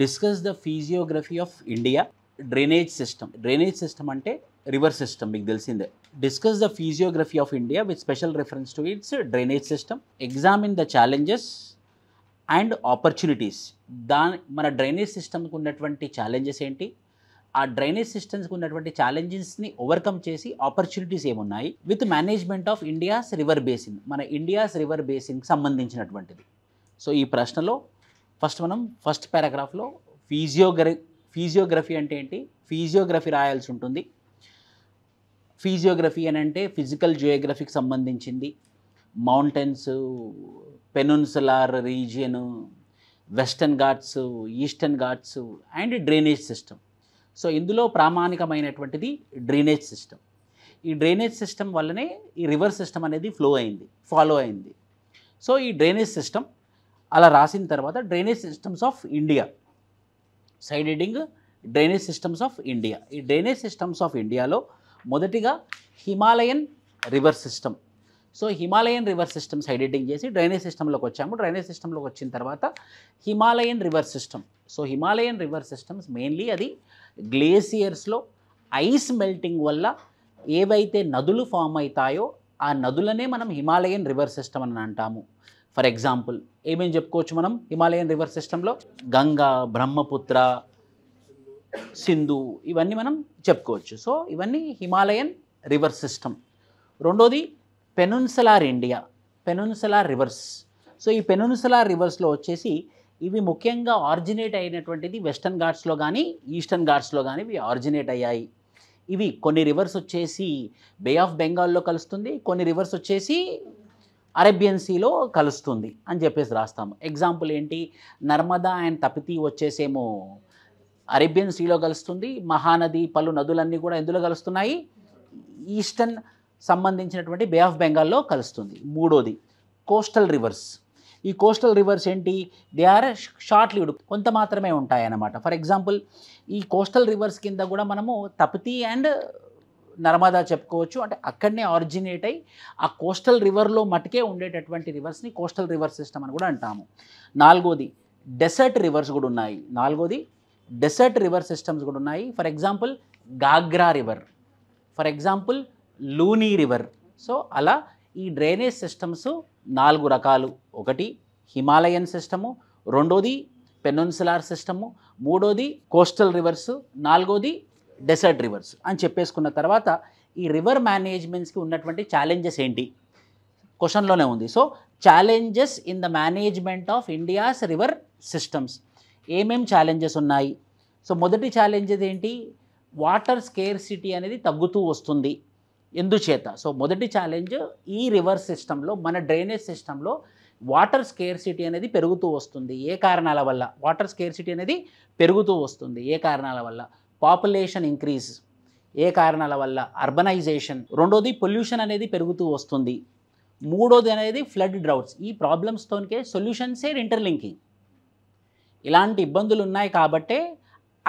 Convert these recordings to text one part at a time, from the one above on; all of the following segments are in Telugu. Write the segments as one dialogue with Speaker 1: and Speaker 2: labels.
Speaker 1: discuss the physiography of India drainage system drainage system అంటే రివర్ సిస్టమ్ మీకు తెలిసిందే discuss the physiography of India with special reference to its drainage system examine the challenges and opportunities దాని మన డ్రైనేజ్ సిస్టమ్కి ఉన్నటువంటి ఛాలెంజెస్ ఏంటి ఆ డ్రైనేజ్ సిస్టమ్స్కి ఉన్నటువంటి ఛాలెంజెస్ని ఓవర్కమ్ చేసి ఆపర్చునిటీస్ ఏమున్నాయి with management of India's river basin మన ఇండియాస్ రివర్ బేసిన్కి సంబంధించినటువంటిది సో ఈ ప్రశ్నలో ఫస్ట్ మనం ఫస్ట్ పారాగ్రాఫ్లో ఫిజియోగ్రఫీ ఫిజియోగ్రఫీ అంటే ఏంటి ఫిజియోగ్రఫీ రాయాల్సి ఉంటుంది ఫిజియోగ్రఫీ అని అంటే ఫిజికల్ జియోగ్రఫీకి సంబంధించింది mountains peninsular region western ghats eastern ghats and drainage system so ఇందులో ప్రామాణికమైనటువంటిది డ్రైనేజ్ సిస్టమ్ ఈ డ్రైనేజ్ సిస్టమ్ వల్లనే ఈ రివర్ సిస్టమ్ అనేది ఫ్లో అయింది ఫాలో అయింది సో ఈ డ్రైనేజ్ సిస్టమ్ అలా రాసిన తర్వాత drainage systems of India side heading drainage systems of India ఈ డ్రైనేజ్ సిస్టమ్స్ ఆఫ్ ఇండియాలో మొదటిగా Himalayan river system so Himalayan river system side heading చేసి డ్రైనేజ్ సిస్టంలోకి వచ్చాము డ్రైనేజ్ సిస్టంలోకి వచ్చిన తర్వాత Himalayan river system so Himalayan river systems mainly అది గ్లేసియర్స్లో ఐస్ మెల్టింగ్ వల్ల ఏవైతే నదులు ఫామ్ అవుతాయో ఆ నదులనే మనం హిమాలయన్ రివర్ సిస్టమ్ అని అంటాము ఫర్ ఎగ్జాంపుల్ ఏమేమి చెప్పుకోవచ్చు మనం హిమాలయన్ రివర్ సిస్టంలో గంగా బ్రహ్మపుత్ర సింధు ఇవన్నీ మనం చెప్పుకోవచ్చు సో ఇవన్నీ హిమాలయన్ రివర్ సిస్టమ్ రెండోది peninsular India peninsular rivers so ఈ పెనున్సలార్ రివర్స్లో వచ్చేసి ఇవి ముఖ్యంగా ఆరిజినేట్ అయినటువంటిది వెస్టర్న్ ఘాట్స్లో కానీ ఈస్టర్న్ ఘాట్స్లో కానీ ఇవి ఆరిజినేట్ అయ్యాయి ఇవి కొన్ని రివర్స్ వచ్చేసి బే ఆఫ్ బెంగాల్లో కలుస్తుంది కొన్ని రివర్స్ వచ్చేసి అరేబియన్ సీలో కలుస్తుంది అని చెప్పేసి రాస్తాము ఎగ్జాంపుల్ ఏంటి నర్మదా అండ్ తపితి వచ్చేసేమో అరేబియన్ సీలో కలుస్తుంది మహానది పలు నదులన్నీ కూడా ఎందులో కలుస్తున్నాయి ఈస్టర్న్ సంబంధించినటువంటి బే ఆఫ్ బెంగాల్లో కలుస్తుంది మూడోది కోస్టల్ రివర్స్ ఈ కోస్టల్ రివర్స్ ఏంటి దే ఆర్ షార్ట్ లీవ్డ్ కొంత మాత్రమే ఉంటాయన్నమాట ఫర్ ఎగ్జాంపుల్ ఈ కోస్టల్ రివర్స్ కింద కూడా మనము తపతి అండ్ నర్మదా చెప్పుకోవచ్చు అంటే అక్కడనే ఆరిజినేట్ అయ్యి ఆ కోస్టల్ రివర్లో మటుకే ఉండేటటువంటి రివర్స్ని కోస్టల్ రివర్ సిస్టమ్ అని కూడా అంటాము నాలుగోది డెసర్ట్ రివర్స్ కూడా ఉన్నాయి నాలుగోది డెసర్ట్ రివర్ సిస్టమ్స్ కూడా ఉన్నాయి for example Ghaghra river for example Luni river so అలా ఈ డ్రైనేజ్ సిస్టమ్స్ నాలుగు రకాలు ఒకటి హిమాలయన్ సిస్టము రెండోది పెనొన్సులార్ సిస్టము మూడోది కోస్టల్ రివర్స్ నాలుగోది డెసర్ట్ రివర్స్ అని చెప్పేసుకున్న తర్వాత ఈ రివర్ మేనేజ్మెంట్స్కి ఉన్నటువంటి ఛాలెంజెస్ ఏంటి క్వశ్చన్లోనే ఉంది so challenges in the management of India's river systems ఏమేం ఛాలెంజెస్ ఉన్నాయి సో మొదటి ఛాలెంజెస్ ఏంటి వాటర్ స్కేర్ సిటీ అనేది తగ్గుతూ వస్తుంది ఎందుచేత సో మొదటి ఛాలెంజ్ ఈ రివర్ సిస్టంలో మన డ్రైనేజ్ సిస్టంలో వాటర్ స్కేర్ సిటీ అనేది పెరుగుతూ వస్తుంది ఏ కారణాల వల్ల వాటర్ స్కేర్ సిటీ అనేది పెరుగుతూ వస్తుంది ఏ కారణాల వల్ల పాపులేషన్ ఇంక్రీజ్ ఏ కారణాల వల్ల అర్బనైజేషన్ రెండోది పొల్యూషన్ అనేది పెరుగుతూ వస్తుంది మూడోది అనేది ఫ్లడ్ డ్రౌట్స్ ఈ ప్రాబ్లమ్స్తోనికే సొల్యూషన్సే ఇంటర్లింకింగ్ ఇలాంటి ఇబ్బందులు ఉన్నాయి కాబట్టే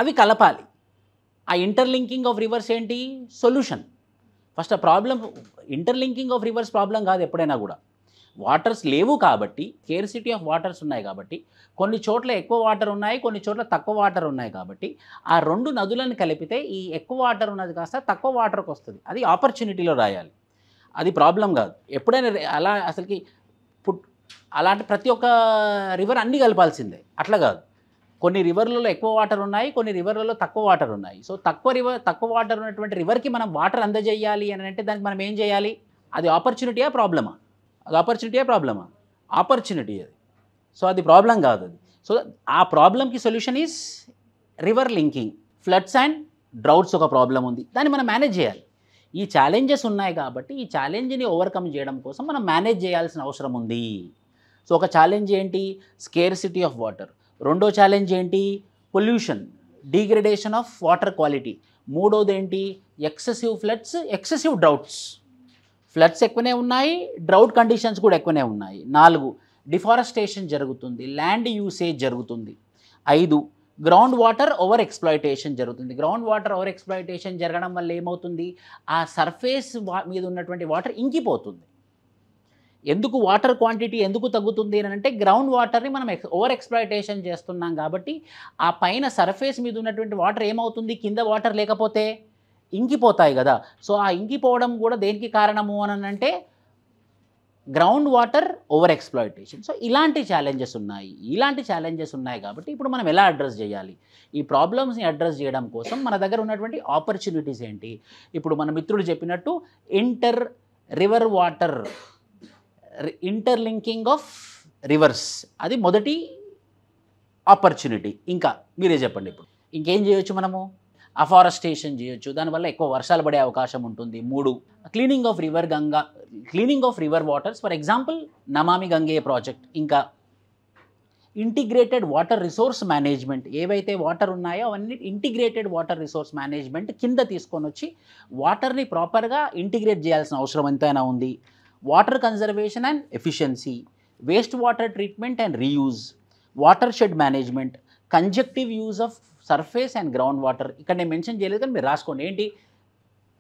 Speaker 1: అవి కలపాలి ఆ ఇంటర్లింకింగ్ ఆఫ్ రివర్స్ ఏంటి సొల్యూషన్ ఫస్ట్ ఆ problem interlinking of rivers problem కాదు ఎప్పుడైనా కూడా వాటర్స్ లేవు కాబట్టి కేర్సిటీ ఆఫ్ వాటర్స్ ఉన్నాయి కాబట్టి కొన్ని చోట్ల ఎక్కువ వాటర్ ఉన్నాయి కొన్ని చోట్ల తక్కువ వాటర్ ఉన్నాయి కాబట్టి ఆ రెండు నదులను కలిపితే ఈ ఎక్కువ వాటర్ ఉన్నది కాస్త తక్కువ వాటర్కి వస్తుంది అది ఆపర్చునిటీలో రాయాలి అది ప్రాబ్లం కాదు ఎప్పుడైనా అలా అసలుకి పుట్ అలాంటి ప్రతి ఒక్క రివర్ అన్నీ కలపాల్సిందే అట్లా కాదు కొన్ని రివర్లలో ఎక్కువ వాటర్ ఉన్నాయి కొన్ని రివర్లలో తక్కువ వాటర్ ఉన్నాయి సో తక్కువ రివర్ తక్కువ వాటర్ ఉన్నటువంటి రివర్కి మనం వాటర్ అందజేయాలి అని అంటే దానికి మనం ఏం చేయాలి అది ఆపర్చునిటీయా ప్రాబ్లమా అది ఆపర్చునిటీయా ప్రాబ్లమా ఆపర్చునిటీ అది సో అది ప్రాబ్లం కాదు అది సో ఆ ప్రాబ్లంకి solution is river linking floods and droughts ఒక ప్రాబ్లం ఉంది దాన్ని మనం మేనేజ్ చేయాలి ఈ ఛాలెంజెస్ ఉన్నాయి కాబట్టి ఈ ఛాలెంజ్ని ఓవర్కమ్ చేయడం కోసం మనం మేనేజ్ చేయాల్సిన అవసరం ఉంది సో ఒక ఛాలెంజ్ ఏంటి స్కేర్ సిటీ ఆఫ్ వాటర్ రెండో ఛాలెంజ్ ఏంటి pollution degradation of water quality మూడోది ఏంటి excessive floods excessive droughts floods ఎక్కువనే ఉన్నాయి డ్రౌట్ కండిషన్స్ కూడా ఎక్కువనే ఉన్నాయి నాలుగు డిఫారెస్టేషన్ జరుగుతుంది ల్యాండ్ యూసేజ్ జరుగుతుంది ఐదు గ్రౌండ్ వాటర్ ఓవర్ ఎక్స్ప్లాయిటేషన్ జరుగుతుంది గ్రౌండ్ వాటర్ ఓవర్ ఎక్స్ప్లాయిటేషన్ జరగడం వల్ల ఏమవుతుంది ఆ సర్ఫేస్ మీద ఉన్నటువంటి వాటర్ ఇంకిపోతుంది ఎందుకు వాటర్ క్వాంటిటీ ఎందుకు తగ్గుతుంది అని అంటే గ్రౌండ్ వాటర్ని మనం ఎక్స్ ఓవర్ ఎక్స్ప్లాయిటేషన్ చేస్తున్నాం కాబట్టి ఆ పైన సర్ఫేస్ మీద ఉన్నటువంటి వాటర్ ఏమవుతుంది కింద వాటర్ లేకపోతే ఇంకిపోతాయి కదా సో ఆ ఇంకిపోవడం కూడా దేనికి కారణము అని అంటే ground water over exploitation so ఇలాంటి ఛాలెంజెస్ ఉన్నాయి ఇలాంటి ఛాలెంజెస్ ఉన్నాయి కాబట్టి ఇప్పుడు మనం ఎలా అడ్రస్ చేయాలి ఈ ప్రాబ్లమ్స్ని అడ్రస్ చేయడం కోసం మన దగ్గర ఉన్నటువంటి ఆపర్చునిటీస్ ఏంటి ఇప్పుడు మన మిత్రులు చెప్పినట్టు inter river water interlinking of rivers అది మొదటి ఆపర్చునిటీ ఇంకా మీరే చెప్పండి ఇప్పుడు ఇంకేం చేయొచ్చు మనము అఫారెస్టేషన్ చేయొచ్చు దానివల్ల ఎక్కువ వర్షాలు పడే అవకాశం ఉంటుంది మూడు cleaning of river Ganga cleaning of river waters for example Namami Gange project ఇంకా ఇంటిగ్రేటెడ్ వాటర్ రిసోర్స్ మేనేజ్మెంట్ ఏవైతే వాటర్ ఉన్నాయో అవన్నీ ఇంటిగ్రేటెడ్ వాటర్ రిసోర్స్ మేనేజ్మెంట్ కింద తీసుకొని వచ్చి వాటర్ని ప్రాపర్గా ఇంటిగ్రేట్ చేయాల్సిన అవసరం ఎంతైనా ఉంది water conservation and efficiency waste water treatment and reuse water shed management conjunctive use of surface and ground water ఇక్కడ నేను మెన్షన్ చేయలేదు కానీ మీరు రాసుకోండి ఏంటి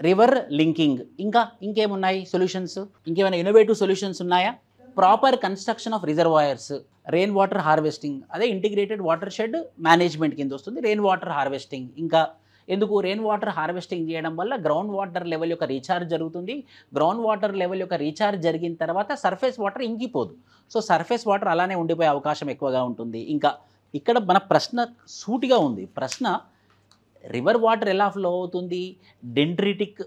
Speaker 1: రివర్ లింకింగ్ ఇంకా ఇంకేమున్నాయి సొల్యూషన్స్ ఇంకేమైనా ఇన్నోవేటివ్ సొల్యూషన్స్ ఉన్నాయా proper construction of reservoirs rain water harvesting అదే ఇంటిగ్రేటెడ్ వాటర్ షెడ్ మేనేజ్మెంట్ కింద వస్తుంది రెయిన్ వాటర్ హార్వెస్టింగ్ ఇంకా ఎందుకు రెయిన్ వాటర్ హార్వెస్టింగ్ చేయడం వల్ల గ్రౌండ్ వాటర్ లెవెల్ యొక్క రీఛార్జ్ జరుగుతుంది గ్రౌండ్ వాటర్ లెవెల్ యొక్క రీఛార్జ్ జరిగిన తర్వాత సర్ఫేస్ వాటర్ ఇంకిపోదు సో సర్ఫేస్ వాటర్ అలానే ఉండిపోయే అవకాశం ఎక్కువగా ఉంటుంది ఇంకా ఇక్కడ మన ప్రశ్న సూటిగా ఉంది ప్రశ్న రివర్ వాటర్ ఎలా ఫ్లో అవుతుంది డెంట్రిటిక్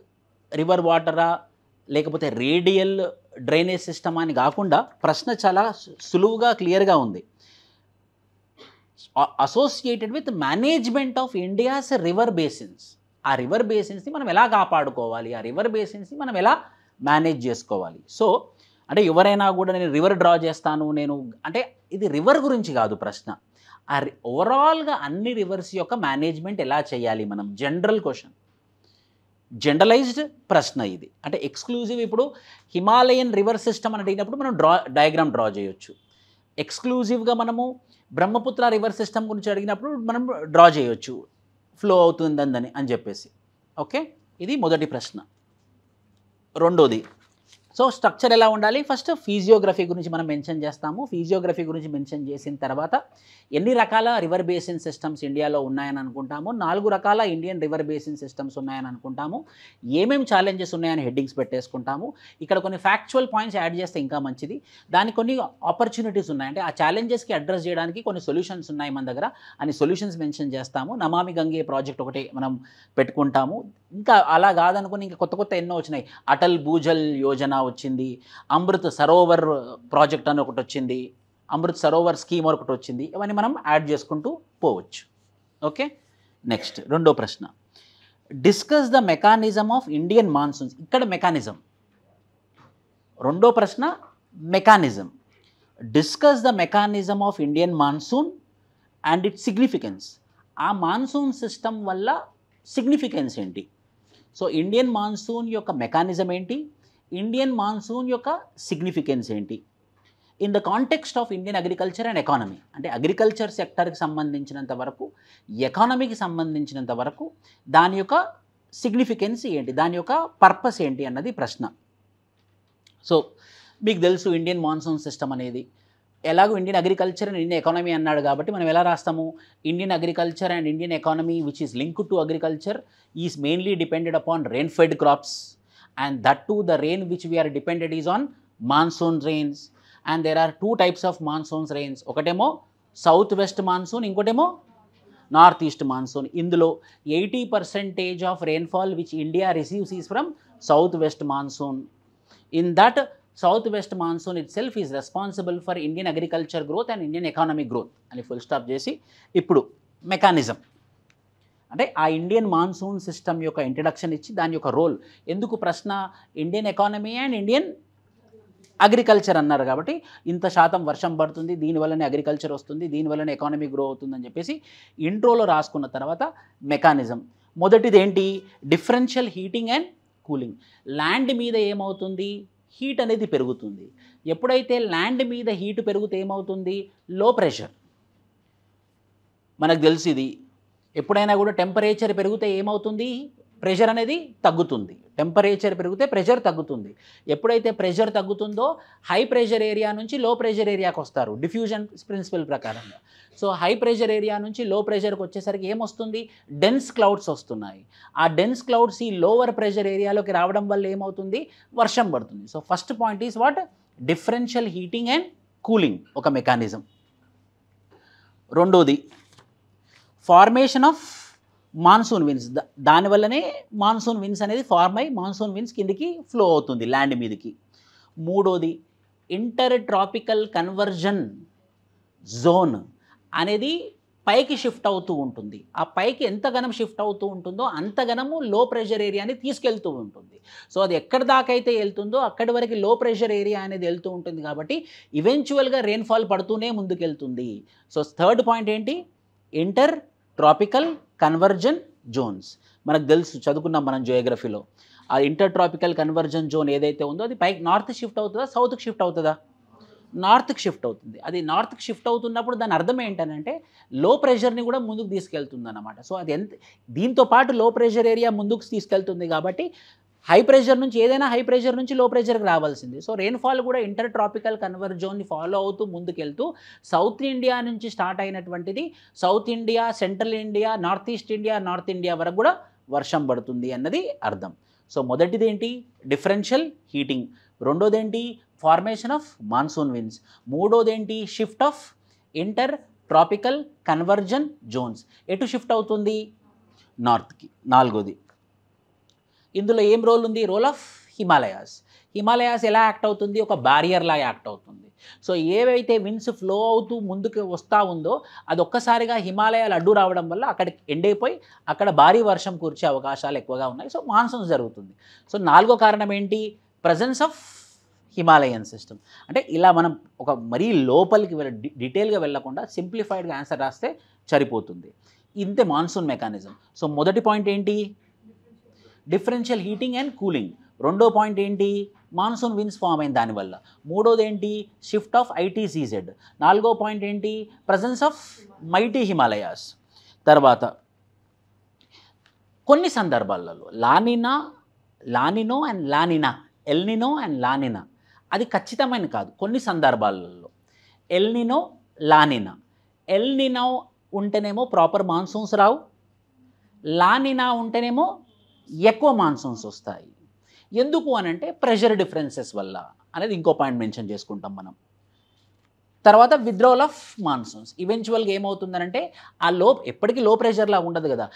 Speaker 1: రివర్ వాటరా లేకపోతే రేడియల్ డ్రైనేజ్ సిస్టమ్ అని కాకుండా ప్రశ్న చాలా సులువుగా క్లియర్గా ఉంది associated with management of India's river basins ఆ రివర్ బేసిన్స్ని మనం ఎలా కాపాడుకోవాలి ఆ రివర్ బేసిన్స్ని మనం ఎలా మేనేజ్ చేసుకోవాలి సో అంటే ఎవరైనా కూడా నేను రివర్ డ్రా చేస్తాను నేను అంటే ఇది రివర్ గురించి కాదు ప్రశ్న ఆ ఓవరాల్గా అన్ని రివర్స్ యొక్క మేనేజ్మెంట్ ఎలా చేయాలి మనం జనరల్ క్వశ్చన్ జనరలైజ్డ్ ప్రశ్న ఇది అంటే ఎక్స్క్లూజివ్ ఇప్పుడు హిమాలయన్ రివర్ సిస్టమ్ అని అడిగినప్పుడు మనం డ్రా డయాగ్రామ్ డ్రా చేయొచ్చు ఎక్స్క్లూజివ్గా మనము బ్రహ్మపుత్ర రివర్ సిస్టమ్ గురించి అడిగినప్పుడు మనం డ్రా చేయొచ్చు ఫ్లో అవుతుందని అని చెప్పేసి ఓకే ఇది మొదటి ప్రశ్న రెండోది సో స్ట్రక్చర్ ఎలా ఉండాలి ఫస్ట్ ఫిజియోగ్రఫీ గురించి మనం మెన్షన్ చేస్తాము ఫిజియోగ్రఫీ గురించి మెన్షన్ చేసిన తర్వాత ఎన్ని రకాల రివర్ బేసిన్ సిస్టమ్స్ ఇండియాలో ఉన్నాయని అనుకుంటాము నాలుగు రకాల ఇండియన్ రివర్ బేసిన్ సిస్టమ్స్ ఉన్నాయని అనుకుంటాము ఏమేమి ఛాలెంజెస్ ఉన్నాయని హెడ్డింగ్స్ పెట్టేసుకుంటాము ఇక్కడ కొన్ని ఫ్యాక్చువల్ పాయింట్స్ యాడ్ చేస్తే ఇంకా మంచిది దానికి కొన్ని ఆపర్చునిటీస్ ఉన్నాయి అంటే ఆ ఛాలెంజెస్కి అడ్రస్ చేయడానికి కొన్ని సొల్యూషన్స్ ఉన్నాయి మన దగ్గర అని సొల్యూషన్స్ మెన్షన్ చేస్తాము నమామి గంగే ప్రాజెక్ట్ ఒకటి మనం పెట్టుకుంటాము ఇంకా అలా కాదనుకుని ఇంకా కొత్త కొత్త ఎన్నో వచ్చినాయి అటల్ భూజల్ యోజన వచ్చింది అమృత్ సరోవర్ ప్రాజెక్ట్ అని ఒకటి వచ్చింది అమృత్ సరోవర్ స్కీమ్ ఒకటి వచ్చింది ఇవన్నీ మనం యాడ్ చేసుకుంటూ పోవచ్చు ఓకే నెక్స్ట్ రెండో ప్రశ్న discuss the mechanism of Indian monsoons ఇక్కడ మెకానిజం రెండో ప్రశ్న mechanism discuss the mechanism of Indian monsoon and its significance ఆ మాన్సూన్ సిస్టమ్ వల్ల సిగ్నిఫికెన్స్ ఏంటి సో ఇండియన్ మాన్సూన్ యొక్క మెకానిజం ఏంటి ఇండియన్ మాన్సూన్ యొక్క సిగ్నిఫికెన్స్ ఏంటి in the context of Indian agriculture and economy అంటే అగ్రికల్చర్ సెక్టర్కి సంబంధించినంత వరకు ఎకానమీకి సంబంధించినంత వరకు దాని యొక్క సిగ్నిఫికెన్స్ ఏంటి దాని యొక్క పర్పస్ ఏంటి అన్నది ప్రశ్న సో మీకు తెలుసు ఇండియన్ మాన్సూన్ సిస్టమ్ అనేది ఎలాగో Indian agriculture and Indian economy అన్నాడు కాబట్టి మనం ఎలా రాస్తాము Indian agriculture and Indian economy which is link to agriculture is mainly dependent upon rain fed crops and that too the rain which we are dependent is on monsoon rains and there are two types of monsoons rains ఒకటేమో సౌత్ వెస్ట్ మాన్సూన్ ఇంకోటేమో నార్త్ ఈస్ట్ మాన్సూన్ ఇందులో eighty percentage of rainfall which India receives is from south west monsoon in that south west monsoon itself is responsible for Indian agriculture growth and Indian economic growth అని ఫుల్ స్టాప్ చేసి ఇప్పుడు మెకానిజం అంటే ఆ ఇండియన్ మాన్సూన్ సిస్టమ్ యొక్క ఇంట్రడక్షన్ ఇచ్చి దాని యొక్క రోల్ ఎందుకు ప్రశ్న Indian economy and Indian agriculture అన్నారు కాబట్టి ఇంత శాతం వర్షం పడుతుంది దీనివల్లనే అగ్రికల్చర్ వస్తుంది దీనివల్లనే ఎకానమీ గ్రో అవుతుందని చెప్పేసి ఇంట్రోలో రాసుకున్న తర్వాత మెకానిజం మొదటిది ఏంటి differential heating and cooling land మీద ఏమవుతుంది హీట్ అనేది పెరుగుతుంది ఎప్పుడైతే ల్యాండ్ మీద హీట్ పెరిగితే ఏమవుతుంది లో ప్రెషర్ మనకు ఇది ఎప్పుడైనా కూడా టెంపరేచర్ పెరిగితే ఏమవుతుంది ప్రెషర్ అనేది తగ్గుతుంది టెంపరేచర్ పెరిగితే ప్రెషర్ తగ్గుతుంది ఎప్పుడైతే ప్రెషర్ తగ్గుతుందో హై ప్రెషర్ ఏరియా నుంచి లో ప్రెషర్ ఏరియాకి వస్తారు డిఫ్యూజన్ ప్రిన్సిపల్ ప్రకారంగా సో హై ప్రెషర్ ఏరియా నుంచి లో ప్రెషర్కి వచ్చేసరికి ఏమొస్తుంది డెన్స్ క్లౌడ్స్ వస్తున్నాయి ఆ డెన్స్ క్లౌడ్స్ ఈ లోవర్ ప్రెషర్ ఏరియాలోకి రావడం వల్ల ఏమవుతుంది వర్షం పడుతుంది so first point is what differential heating and cooling ఒక మెకానిజం రెండోది ఫార్మేషన్ ఆఫ్ మాన్సూన్ విన్స్ దానివల్లనే మాన్సూన్ విన్స్ అనేది ఫార్మ్ అయ్యి మాన్సూన్ విన్స్ కిందికి ఫ్లో అవుతుంది ల్యాండ్ మీదకి మూడోది ఇంటర్ ట్రాపికల్ కన్వర్జన్ జోన్ అనేది పైకి షిఫ్ట్ అవుతూ ఉంటుంది ఆ పైకి ఎంత ఘనం షిఫ్ట్ అవుతూ ఉంటుందో అంత ఘనము లో ప్రెషర్ ఏరియాని తీసుకెళ్తూ ఉంటుంది సో అది ఎక్కడ దాకా అయితే వెళ్తుందో అక్కడి వరకు లో ప్రెషర్ ఏరియా అనేది వెళ్తూ ఉంటుంది కాబట్టి ఈవెన్చువల్గా రెయిన్ఫాల్ పడుతూనే ముందుకెళ్తుంది సో థర్డ్ పాయింట్ ఏంటి ఇంటర్ ట్రాపికల్ కన్వర్జన్ జోన్స్ మనకు తెలుసు చదువుకున్నాం మనం జియోగ్రఫీలో ఆ ఇంటర్ ట్రాపికల్ కన్వర్జన్ జోన్ ఏదైతే ఉందో అది పైకి నార్త్ షిఫ్ట్ అవుతుందా సౌత్కి షిఫ్ట్ అవుతుందా నార్త్కి షిఫ్ట్ అవుతుంది అది నార్త్కి షిఫ్ట్ అవుతున్నప్పుడు దాని అర్థం ఏంటనంటే లో ప్రెషర్ని కూడా ముందుకు తీసుకెళ్తుంది అనమాట సో అది ఎంత దీంతో పాటు లో ప్రెషర్ ఏరియా ముందుకు తీసుకెళ్తుంది కాబట్టి హై ప్రెషర్ నుంచి ఏదైనా హై ప్రెషర్ నుంచి లో ప్రెషర్కి రావాల్సింది సో రెయిన్ఫాల్ కూడా ఇంటర్ ట్రాపికల్ కన్వర్జోన్ని ఫాలో అవుతూ ముందుకెళ్తూ సౌత్ ఇండియా నుంచి స్టార్ట్ అయినటువంటిది south India central India north east India north India వరకు కూడా వర్షం పడుతుంది అన్నది అర్థం సో మొదటిది ఏంటి డిఫరెన్షియల్ హీటింగ్ రెండోది ఏంటి ఫార్మేషన్ ఆఫ్ మాన్సూన్ విన్స్ మూడోది ఏంటి shift of inter tropical convergence zones ఎటు షిఫ్ట్ అవుతుంది నార్త్కి నాలుగోది ఇందులో ఏం రోల్ ఉంది రోల్ ఆఫ్ హిమాలయాస్ హిమాలయాస్ ఎలా యాక్ట్ అవుతుంది ఒక బ్యారియర్లా యాక్ట్ అవుతుంది సో ఏవైతే విన్స్ ఫ్లో అవుతూ ముందుకు వస్తూ ఉందో అది ఒక్కసారిగా హిమాలయాలు అడ్డు రావడం వల్ల అక్కడ ఎండైపోయి అక్కడ భారీ వర్షం కూర్చే అవకాశాలు ఎక్కువగా ఉన్నాయి సో మాన్సూన్స్ జరుగుతుంది సో నాలుగో కారణం ఏంటి ప్రజెన్స్ ఆఫ్ హిమాలయన్ సిస్టమ్ అంటే ఇలా మనం ఒక మరీ లోపలికి వెళ్ళ డీటెయిల్గా వెళ్ళకుండా సింప్లిఫైడ్గా ఆన్సర్ రాస్తే సరిపోతుంది ఇంతే మాన్సూన్ మెకానిజం సో మొదటి పాయింట్ ఏంటి డిఫరెన్షియల్ హీటింగ్ అండ్ కూలింగ్ రెండో పాయింట్ ఏంటి మాన్సూన్ విన్స్ ఫామ్ అయిన దానివల్ల మూడోది ఏంటి షిఫ్ట్ ఆఫ్ ఐటీ సీజెడ్ నాలుగో పాయింట్ ఏంటి ప్రజెన్స్ ఆఫ్ మైటీ హిమాలయాస్ తర్వాత కొన్ని సందర్భాలలో La Nina La Nino and La Nina El Nino and La Nina అది ఖచ్చితమైన కాదు కొన్ని సందర్భాలలో ఎల్నినో లానినా ఎల్నినో ఉంటేనేమో ప్రాపర్ మాన్సూన్స్ రావు లానినా ఉంటేనేమో ఎక్కువ మాన్సూన్స్ వస్తాయి ఎందుకు అనంటే ప్రెషర్ డిఫరెన్సెస్ వల్ల అనేది ఇంకో పాయింట్ మెన్షన్ చేసుకుంటాం మనం తర్వాత విత్డ్రావల్ ఆఫ్ మాన్సూన్స్ ఈవెన్చువల్గా ఏమవుతుందనంటే ఆ లో ఎప్పటికీ లో ప్రెషర్లా ఉండదు కదా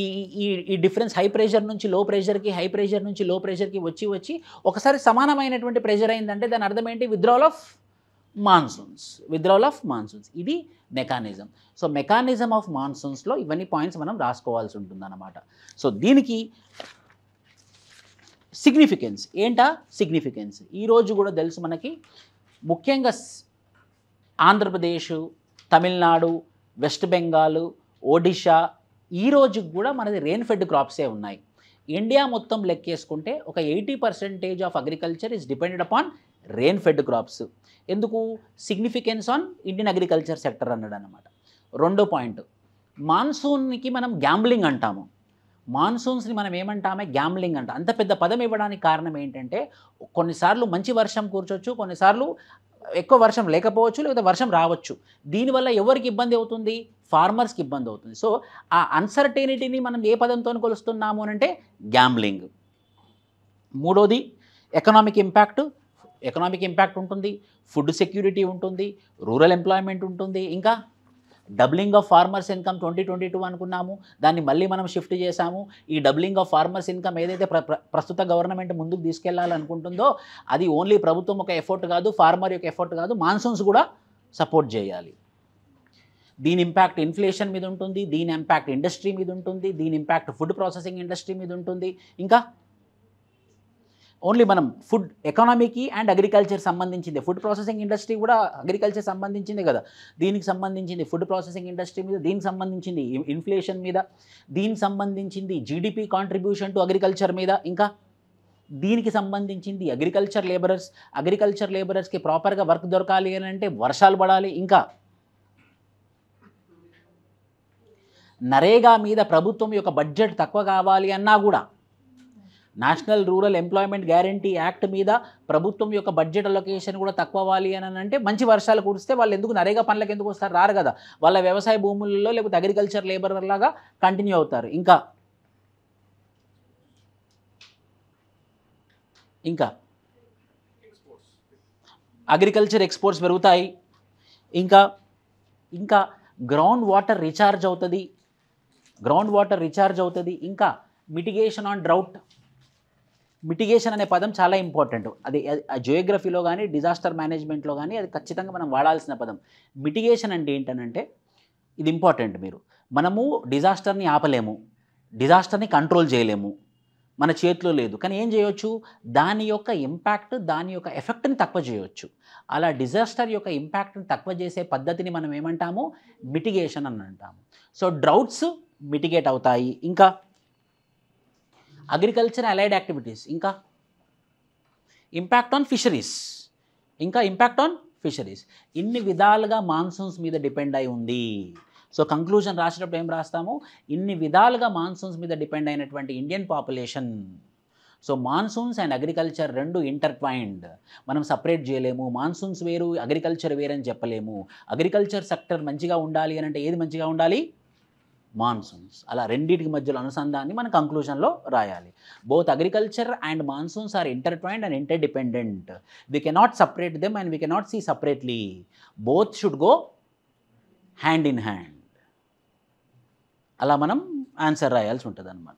Speaker 1: ఈ ఈ ఈ డిఫరెన్స్ హై ప్రెషర్ నుంచి లో ప్రెషర్కి హై ప్రెషర్ నుంచి లో ప్రెషర్కి వచ్చి వచ్చి ఒకసారి సమానమైనటువంటి ప్రెషర్ అయిందంటే దాని అర్థం ఏంటి withdrawal of monsoons withdrawal of monsoons ఇది మెకానిజం సో మెకానిజం ఆఫ్ మాన్సూన్స్లో ఇవన్నీ పాయింట్స్ మనం రాసుకోవాల్సి ఉంటుందన్నమాట సో దీనికి సిగ్నిఫికెన్స్ ఏంటా సిగ్నిఫికెన్స్ ఈరోజు కూడా తెలుసు మనకి ముఖ్యంగా ఆంధ్రప్రదేశ్ తమిళనాడు వెస్ట్ బెంగాల్ ఒడిషా ఈరోజు కూడా మనది రెయిన్ఫెడ్ క్రాప్సే ఉన్నాయి ఇండియా మొత్తం లెక్కేసుకుంటే ఒక eighty percentage of agriculture is depended upon rain fed crops ఎందుకు significance on Indian agriculture sector అన్నాడు అనమాట రెండో పాయింట్ మాన్సూన్కి మనం గ్యాంబ్లింగ్ అంటాము మాన్సూన్స్ని మనం ఏమంటామే గ్యాంబ్లింగ్ అంట అంత పెద్ద పదం ఇవ్వడానికి కారణం ఏంటంటే కొన్నిసార్లు మంచి వర్షం కూర్చోవచ్చు కొన్నిసార్లు ఎక్కువ వర్షం లేకపోవచ్చు లేదా వర్షం రావచ్చు దీనివల్ల ఎవరికి ఇబ్బంది అవుతుంది ఫార్మర్స్కి ఇబ్బంది అవుతుంది సో ఆ అన్సర్టైనిటీని మనం ఏ పదంతో కొలుస్తున్నాము అంటే గ్యాంబ్లింగ్ మూడోది ఎకనామిక్ ఇంపాక్ట్ ఎకనామిక్ ఇంపాక్ట్ ఉంటుంది ఫుడ్ సెక్యూరిటీ ఉంటుంది రూరల్ ఎంప్లాయ్మెంట్ ఉంటుంది ఇంకా doubling of farmers income twenty twenty two అనుకున్నాము దాన్ని మళ్ళీ మనం షిఫ్ట్ చేశాము ఈ డబ్లింగ్ ఆఫ్ ఫార్మర్స్ ఇన్కమ్ ఏదైతే ప్రస్తుత గవర్నమెంట్ ముందుకు తీసుకెళ్లాలనుకుంటుందో అది ఓన్లీ ప్రభుత్వం ఒక ఎఫర్ట్ కాదు ఫార్మర్ యొక్క ఎఫర్ట్ కాదు మాన్సూన్స్ కూడా సపోర్ట్ చేయాలి దీని ఇంపాక్ట్ ఇన్ఫ్లేషన్ మీద ఉంటుంది దీని ఇంపాక్ట్ ఇండస్ట్రీ మీద ఉంటుంది దీని ఇంపాక్ట్ ఫుడ్ ప్రాసెసింగ్ ఇండస్ట్రీ మీద ఉంటుంది ఇంకా ఓన్లీ మనం ఫుడ్ ఎకానమీకి అండ్ అగ్రికల్చర్ సంబంధించింది ఫుడ్ ప్రాసెసింగ్ ఇండస్ట్రీ కూడా అగ్రికల్చర్ సంబంధించింది కదా దీనికి సంబంధించింది ఫుడ్ ప్రాసెసింగ్ ఇండస్ట్రీ మీద దీనికి సంబంధించింది ఇన్ఫ్లేషన్ మీద దీనికి సంబంధించింది జీడిపి కాంట్రిబ్యూషన్ టు అగ్రికల్చర్ మీద ఇంకా దీనికి సంబంధించింది అగ్రికల్చర్ లేబరర్స్ అగ్రికల్చర్ లేబరర్స్కి ప్రాపర్గా వర్క్ దొరకాలి అని అంటే వర్షాలు పడాలి ఇంకా నరేగా మీద ప్రభుత్వం యొక్క బడ్జెట్ తక్కువ కావాలి అన్నా కూడా national rural employment guarantee act మీద ప్రభుత్వం యొక్క బడ్జెట్ అలొకేషన్ కూడా తక్కువ అవ్వాలి అని అంటే మంచి వర్షాలు కురిస్తే వాళ్ళు ఎందుకు నరేగా పనులకు ఎందుకు వస్తారు రారు కదా వాళ్ళ వ్యవసాయ భూములలో లేకపోతే అగ్రికల్చర్ లేబర్ లాగా కంటిన్యూ అవుతారు ఇంకా ఇంకా అగ్రికల్చర్ ఎక్స్పోర్ట్స్ పెరుగుతాయి ఇంకా ఇంకా గ్రౌండ్ వాటర్ రీఛార్జ్ అవుతుంది గ్రౌండ్ వాటర్ రీఛార్జ్ అవుతుంది ఇంకా మిటిగేషన్ ఆన్ డ్రౌట్ మిటిగేషన్ అనే పదం చాలా ఇంపార్టెంట్ అది జియోగ్రఫీలో కానీ డిజాస్టర్ మేనేజ్మెంట్లో కానీ అది ఖచ్చితంగా మనం వాడాల్సిన పదం మిటిగేషన్ అంటే ఏంటనంటే ఇది ఇంపార్టెంట్ మీరు మనము డిజాస్టర్ని ఆపలేము డిజాస్టర్ని కంట్రోల్ చేయలేము మన చేతిలో లేదు కానీ ఏం చేయవచ్చు దాని యొక్క ఇంపాక్ట్ దాని యొక్క ఎఫెక్ట్ని తక్కువ చేయవచ్చు అలా డిజాస్టర్ యొక్క ఇంపాక్ట్ని తక్కువ చేసే పద్ధతిని మనం ఏమంటాము మిటిగేషన్ అని అంటాము సో డ్రౌట్స్ మిటిగేట్ అవుతాయి ఇంకా అగ్రికల్చర్ అలైడ్ యాక్టివిటీస్ ఇంకా ఇంపాక్ట్ ఆన్ ఫిషరీస్ ఇంకా ఇంపాక్ట్ ఆన్ ఫిషరీస్ ఇన్ని విధాలుగా మాన్సూన్స్ మీద డిపెండ్ అయి ఉంది సో కంక్లూజన్ రాసేటప్పుడు ఏం రాస్తాము ఇన్ని విధాలుగా మాన్సూన్స్ మీద డిపెండ్ అయినటువంటి Indian population so monsoons and agriculture రెండు ఇంటర్ట్వైన్డ్ మనం సపరేట్ చేయలేము మాన్సూన్స్ వేరు అగ్రికల్చర్ వేరని చెప్పలేము అగ్రికల్చర్ సెక్టర్ మంచిగా ఉండాలి అని అంటే ఏది మంచిగా ఉండాలి మాన్సూన్స్ అలా రెండింటికి మధ్యలో అనుసంధాన్ని మనం కంక్లూషన్లో రాయాలి both agriculture and monsoons are intertwined and interdependent we cannot separate them and we cannot see separately both should go hand in hand అలా మనం ఆన్సర్ రాయాల్సి ఉంటుంది అనమాట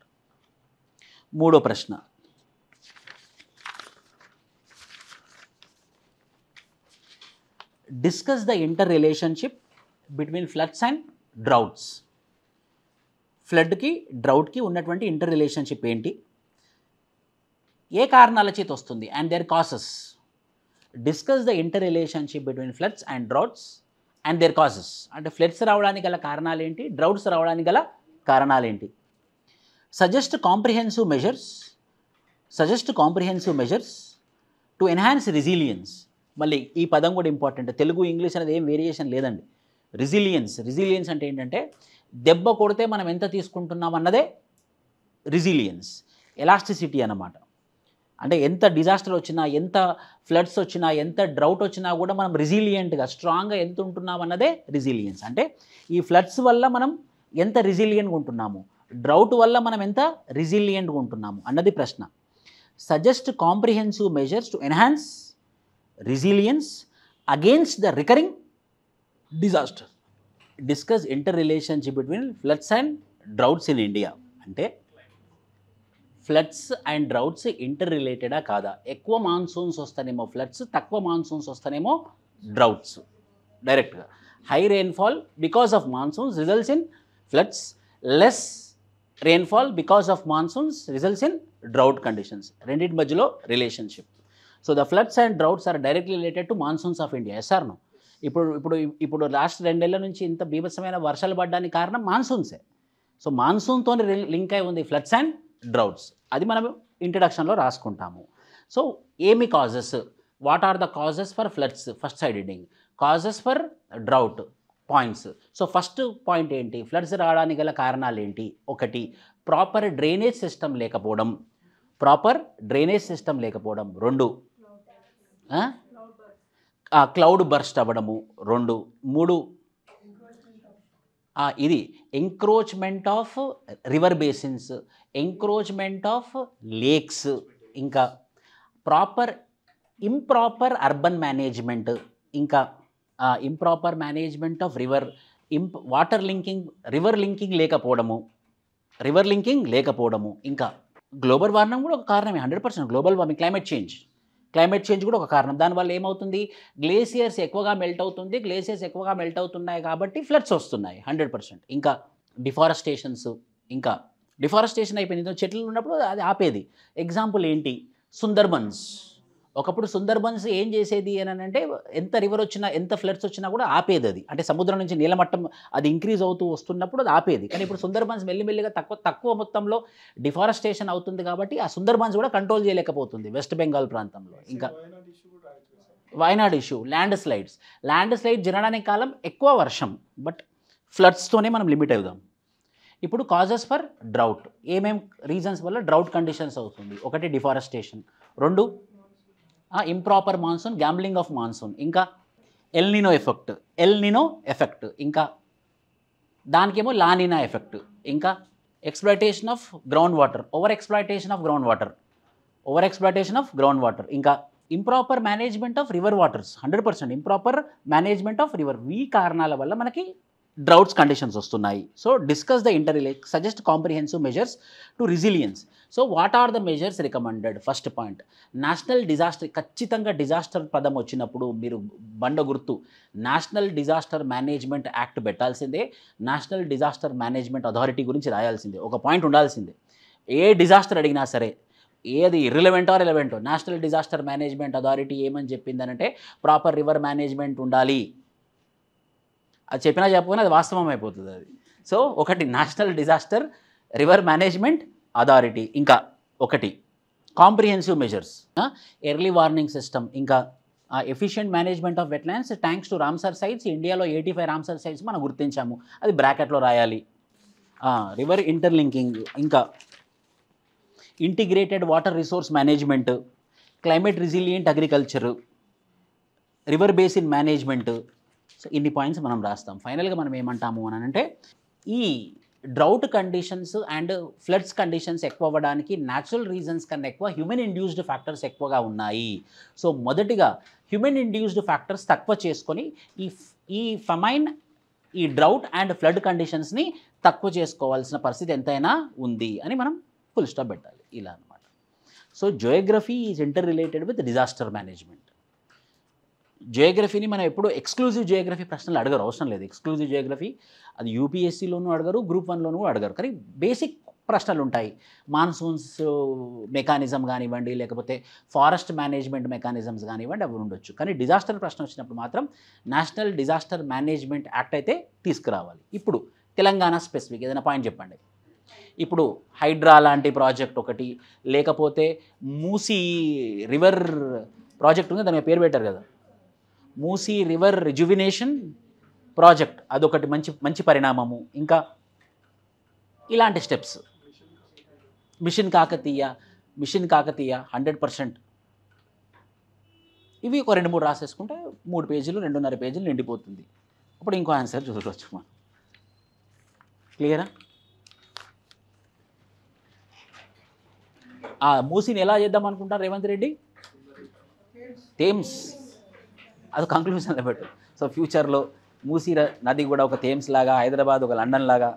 Speaker 1: మూడో ప్రశ్న discuss the interrelationship between floods and droughts ఫ్లడ్కి డ్రౌట్కి ఉన్నటువంటి ఇంటర్ రిలేషన్షిప్ ఏంటి ఏ కారణాల చేతి వస్తుంది and their causes discuss the interrelationship between floods and droughts and their causes అంటే ఫ్లడ్స్ రావడానికి గల కారణాలు ఏంటి డ్రౌట్స్ రావడానికి గల కారణాలు ఏంటి suggest comprehensive measures suggest comprehensive measures to enhance resilience మళ్ళీ ఈ పదం కూడా ఇంపార్టెంట్ తెలుగు ఇంగ్లీష్ అనేది ఏం వేరియేషన్ లేదండి రిజిలియన్స్ రిజిలియన్స్ అంటే ఏంటంటే దెబ్బ కొడితే మనం ఎంత తీసుకుంటున్నాం అన్నదే రిజిలియన్స్ ఎలాస్టిసిటీ అన్నమాట అంటే ఎంత డిజాస్టర్ వచ్చినా ఎంత ఫ్లడ్స్ వచ్చినా ఎంత డ్రౌట్ వచ్చినా కూడా మనం రిజిలియంట్గా స్ట్రాంగ్గా ఎంత ఉంటున్నాం అన్నదే రిజిలియన్స్ అంటే ఈ ఫ్లడ్స్ వల్ల మనం ఎంత రిజిలియంట్గా ఉంటున్నాము డ్రౌట్ వల్ల మనం ఎంత రిజిలియంట్గా ఉంటున్నాము అన్నది ప్రశ్న suggest comprehensive measures to enhance resilience against the recurring disaster discuss interrelationship between floods and droughts in India అంటే ఫ్లడ్స్ అండ్ డ్రౌట్స్ ఇంటర్ రిలేటెడా కాదా ఎక్కువ మాన్సూన్స్ వస్తానేమో ఫ్లడ్స్ తక్కువ మాన్సూన్స్ వస్తానేమో డ్రౌట్స్ డైరెక్ట్గా high rainfall because of monsoons results in floods less rainfall because of monsoons results in drought conditions రెండింటి మధ్యలో relationship so the floods and droughts are directly related to monsoons of India S R no ఇప్పుడు ఇప్పుడు ఇప్పుడు లాస్ట్ రెండేళ్ల నుంచి ఇంత బీభత్సమైన వర్షాలు పడ్డానికి కారణం మాన్సూన్సే సో మాన్సూన్తో లింక్ అయి ఉంది ఫ్లడ్స్ అండ్ డ్రౌట్స్ అది మనం ఇంట్రడక్షన్లో రాసుకుంటాము సో ఏమి causes what are the causes for floods first side heading causes for drought points so first point ఏంటి ఫ్లడ్స్ రావడానికి గల కారణాలు ఏంటి ఒకటి ప్రాపర్ డ్రైనేజ్ సిస్టమ్ లేకపోవడం ప్రాపర్ డ్రైనేజ్ సిస్టమ్ లేకపోవడం రెండు క్లౌడ్ బర్స్ట్ అవ్వడము రెండు మూడు ఇది encroachment of river basins encroachment of lakes ఇంకా ప్రాపర్ ఇంప్రాపర్ అర్బన్ మేనేజ్మెంట్ ఇంకా improper management of river imp water linking river linking లేకపోవడము రివర్ లింకింగ్ లేకపోవడము ఇంకా గ్లోబల్ వార్మింగ్ కూడా ఒక కారణమే hundred percent global warming climate change climate change కూడా ఒక కారణం దానివల్ల ఏమవుతుంది గ్లేసియర్స్ ఎక్కువగా మెల్ట్ అవుతుంది గ్లేసియర్స్ ఎక్కువగా మెల్ట్ అవుతున్నాయి కాబట్టి ఫ్లడ్స్ వస్తున్నాయి హండ్రెడ్ పర్సెంట్ ఇంకా డిఫారెస్టేషన్స్ ఇంకా డిఫారెస్టేషన్ అయిపోయింది చెట్లు ఉన్నప్పుడు అది ఆపేది ఎగ్జాంపుల్ ఏంటి సుందర్బన్స్ ఒకప్పుడు సుందర్బన్స్ ఏం చేసేది అని అంటే ఎంత రివర్ వచ్చినా ఎంత ఫ్లడ్స్ వచ్చినా కూడా ఆపేది అది అంటే సముద్రం నుంచి నీళ్ళ మట్టం అది ఇంక్రీజ్ అవుతూ వస్తున్నప్పుడు అది ఆపేది కానీ ఇప్పుడు సుందర్బన్స్ మెల్లిమెల్లిగా తక్కువ తక్కువ మొత్తంలో డిఫారెస్టేషన్ అవుతుంది కాబట్టి ఆ సుందర్బన్స్ కూడా కంట్రోల్ చేయలేకపోతుంది వెస్ట్ బెంగాల్ ప్రాంతంలో ఇంకా Wayanad issue landslides landslide జరగడానికి కాలం ఎక్కువ వర్షం బట్ ఫ్లడ్స్తోనే మనం లిమిట్ అవుదాం ఇప్పుడు కాజెస్ ఫర్ డ్రౌట్ ఏమేం రీజన్స్ వల్ల డ్రౌట్ కండిషన్స్ అవుతుంది ఒకటి డిఫారెస్టేషన్ రెండు improper monsoon gambling of monsoon ఇంకా ఎల్నినో ఎఫెక్ట్ ఎల్నినో ఎఫెక్ట్ ఇంకా దానికేమో లానినా ఎఫెక్ట్ ఇంకా exploitation of ground water over exploitation of ground water over exploitation of ground water ఇంకా improper management of river waters hundred percent improper management of river ఈ కారణాల వల్ల మనకి డ్రౌట్స్ కండిషన్స్ వస్తున్నాయి so discuss the inter suggest comprehensive measures to resilience so what are the measures recommended first point national disaster ఖచ్చితంగా డిజాస్టర్ పదం వచ్చినప్పుడు మీరు బండ గుర్తు నేషనల్ డిజాస్టర్ మేనేజ్మెంట్ యాక్ట్ పెట్టాల్సిందే నేషనల్ డిజాస్టర్ మేనేజ్మెంట్ అథారిటీ గురించి రాయాల్సిందే ఒక పాయింట్ ఉండాల్సిందే ఏ డిజాస్టర్ అడిగినా సరే ఏది రిలవెంటో రిలవెంటో నేషనల్ డిజాస్టర్ మేనేజ్మెంట్ అథారిటీ ఏమని చెప్పిందనంటే ప్రాపర్ రివర్ మేనేజ్మెంట్ ఉండాలి అది చెప్పినా చెప్పకపోయినా అది వాస్తవం అయిపోతుంది అది సో ఒకటి national disaster river management authority ఇంకా ఒకటి comprehensive measures early warning system ఇంకా efficient management of wetlands thanks to Ramsar sites ఇండియాలో ఎయిటీ ఫైవ్ రామ్సర్ సైట్స్ మనం గుర్తించాము అది బ్రాకెట్లో రాయాలి రివర్ ఇంటర్లింకింగ్ ఇంకా integrated water resource management climate resilient agriculture river basin management so ఇన్ని పాయింట్స్ మనం రాస్తాం ఫైనల్గా మనం ఏమంటాము అని అంటే ఈ drought conditions and floods conditions ఎక్కువ అవ్వడానికి న్యాచురల్ రీజన్స్ కన్నా ఎక్కువ హ్యూమన్ ఇండ్యూస్డ్ ఫ్యాక్టర్స్ ఎక్కువగా ఉన్నాయి సో మొదటిగా హ్యూమన్ ఇండ్యూస్డ్ ఫ్యాక్టర్స్ తక్కువ చేసుకొని ఈ ఈ ఫమైన్ ఈ డ్రౌట్ అండ్ ఫ్లడ్ కండిషన్స్ని తక్కువ చేసుకోవాల్సిన పరిస్థితి ఎంతైనా ఉంది అని మనం ఫుల్ స్టాప్ పెట్టాలి ఇలా అనమాట so geography is interrelated with disaster management జియోగ్రఫీని మనం ఎప్పుడు ఎక్స్క్లూజివ్ జియోగ్రఫీ ప్రశ్నలు అడగరు అవసరం లేదు ఎక్స్క్లూజివ్ జియోగ్రఫీ అది యూపీఎస్సీలోనూ అడగరు గ్రూప్ వన్లోనూ అడగరు కానీ బేసిక్ ప్రశ్నలు ఉంటాయి మాన్సూన్స్ మెకానిజం కానివ్వండి లేకపోతే ఫారెస్ట్ మేనేజ్మెంట్ మెకానిజమ్స్ కానివ్వండి అవి ఉండొచ్చు కానీ డిజాస్టర్ ప్రశ్న వచ్చినప్పుడు మాత్రం నేషనల్ డిజాస్టర్ మేనేజ్మెంట్ యాక్ట్ అయితే తీసుకురావాలి ఇప్పుడు తెలంగాణ స్పెసిఫిక్ ఏదైనా పాయింట్ చెప్పండి ఇప్పుడు హైడ్రా లాంటి ప్రాజెక్ట్ ఒకటి లేకపోతే మూసీ రివర్ ప్రాజెక్ట్ ఉంది దాని పేరు పెట్టారు కదా మూసీ రివర్ రిజువినేషన్ ప్రాజెక్ట్ అదొకటి మంచి మంచి పరిణామము ఇంకా ఇలాంటి steps mission Kakatiya mission Kakatiya hundred percent ఇవి ఒక రెండు మూడు రాసేసుకుంటే మూడు పేజీలు రెండున్నర పేజీలు నిండిపోతుంది అప్పుడు ఇంకో ఆన్సర్ చూసుకోవచ్చు మనం క్లియరా ఆ మూసీని ఎలా చేద్దాం అనుకుంటారు రేవంత్ రెడ్డి థేమ్స్ అది కంక్లూషన్లో పెట్టు సో ఫ్యూచర్లో మూసీ నది కూడా ఒక థేమ్స్ లాగా హైదరాబాద్ ఒక లండన్ లాగా